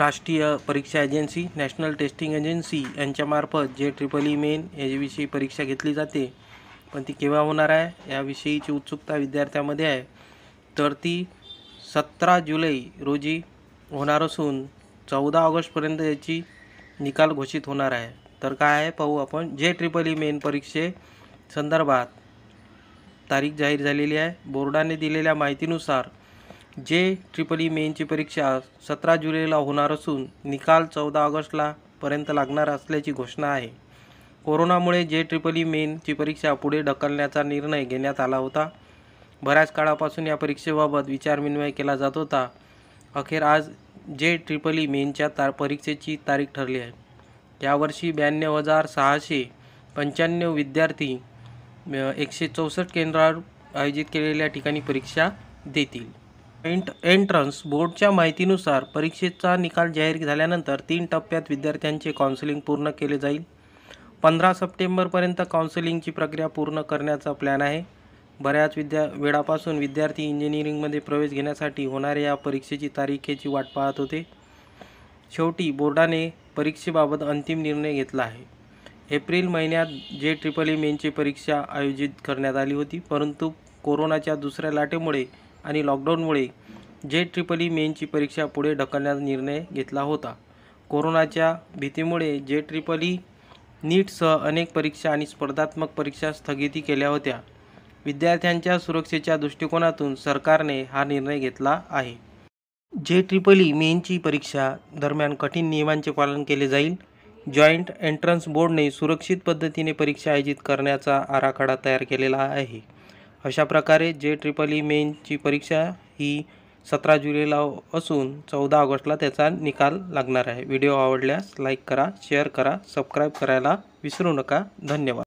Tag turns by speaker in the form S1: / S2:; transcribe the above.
S1: राष्ट्रीय परीक्षा agency national testing agency यांच्यामार्फत जे ट्रिपल ई मेन याविषयी परीक्षा घेतली जाते पण ती केव्हा होणार आहे याविषयीची उत्सुकता विद्यार्थ्यामध्ये आहे तर ती सतरा जुलै रोजी होणार असून चौदा ऑगस्टपर्यंत याची निकाल घोषित होणार आहे तर काय आहे पाहू आपण जे ट्रिपल ई मेन परीक्षे संदर्भात तारीख जाहीर झालेली आहे बोर्डाने दिलेल्या माहितीनुसार जे ट्रिपल ई मेनची परीक्षा सतरा जुलैला होणार असून निकाल चौदा ऑगस्टला पर्यंत लागणार असल्याची घोषणा आहे कोरोनामुळे जे ट्रिपल ई मेनची परीक्षा पुढे ढकलण्याचा निर्णय घेण्यात आला होता बऱ्याच काळापासून या परीक्षेबाबत विचारविनिमय केला जात होता अखेर आज जे ट्रिपल ई मेनच्या ता परीक्षेची तारीख ठरली आहे यावर्षी ब्याण्णव हजार सहाशे पंच्याण्णव विद्यार्थी एकशे चौसष्ट केंद्रावर आयोजित केलेल्या ठिकाणी परीक्षा देतील एंट एंट्रन्स बोर्डच्या माहितीनुसार परीक्षेचा निकाल जाहीर झाल्यानंतर तीन टप्प्यात विद्यार्थ्यांचे काउन्सिलिंग पूर्ण केले जाईल पंधरा सप्टेंबरपर्यंत काउन्सिलिंगची प्रक्रिया पूर्ण करण्याचा प्लॅन आहे बऱ्याच विद्या वेळापासून विद्यार्थी इंजिनिअरिंगमध्ये प्रवेश घेण्यासाठी होणाऱ्या या परीक्षेची तारीखेची वाट पाहत होते शेवटी बोर्डाने परीक्षेबाबत अंतिम निर्णय घेतला आहे एप्रिल महिन्यात जे ट्रिपल ई मेनची परीक्षा आयोजित करण्यात आली होती परंतु कोरोनाच्या दुसऱ्या लाटेमुळे आणि लॉकडाऊनमुळे जे ट्रिपल ई मेनची परीक्षा पुढे ढकलण्याचा निर्णय घेतला होता कोरोनाच्या भीतीमुळे जे ट्रिपल ई e नीटसह अनेक परीक्षा आणि स्पर्धात्मक परीक्षा स्थगिती केल्या होत्या विद्यार्थ्यांच्या सुरक्षेच्या दृष्टिकोनातून सरकारने हा निर्णय घेतला आहे जे ट्रिपल ई मेनची परीक्षा दरम्यान कठीण नियमांचे पालन केले जाईल जॉईंट एंट्रन्स बोर्डने सुरक्षित पद्धतीने परीक्षा आयोजित करण्याचा आराखडा तयार केलेला आहे अशा प्रकारे जे ट्रिपल ई मेनची परीक्षा ही सतरा जुलैला असून चौदा ऑगस्टला त्याचा निकाल लागणार आहे व्हिडिओ आवडल्यास लाईक करा शेअर करा सबस्क्राईब करायला विसरू नका धन्यवाद